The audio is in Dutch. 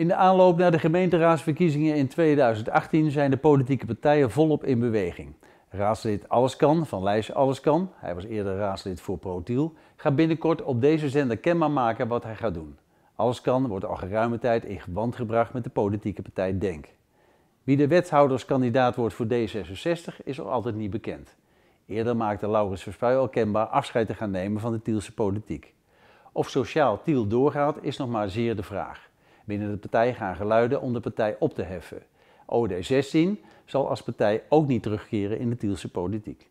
In de aanloop naar de gemeenteraadsverkiezingen in 2018 zijn de politieke partijen volop in beweging. Raadslid Alleskan van Lijs Alleskan, hij was eerder raadslid voor ProTiel, gaat binnenkort op deze zender kenbaar maken wat hij gaat doen. Alleskan wordt al geruime tijd in verband gebracht met de politieke partij Denk. Wie de wethouderskandidaat wordt voor D66 is nog altijd niet bekend. Eerder maakte Laurens Verspuy al kenbaar afscheid te gaan nemen van de Tielse politiek. Of sociaal Tiel doorgaat is nog maar zeer de vraag binnen de partij gaan geluiden om de partij op te heffen. OD16 zal als partij ook niet terugkeren in de Tielse politiek.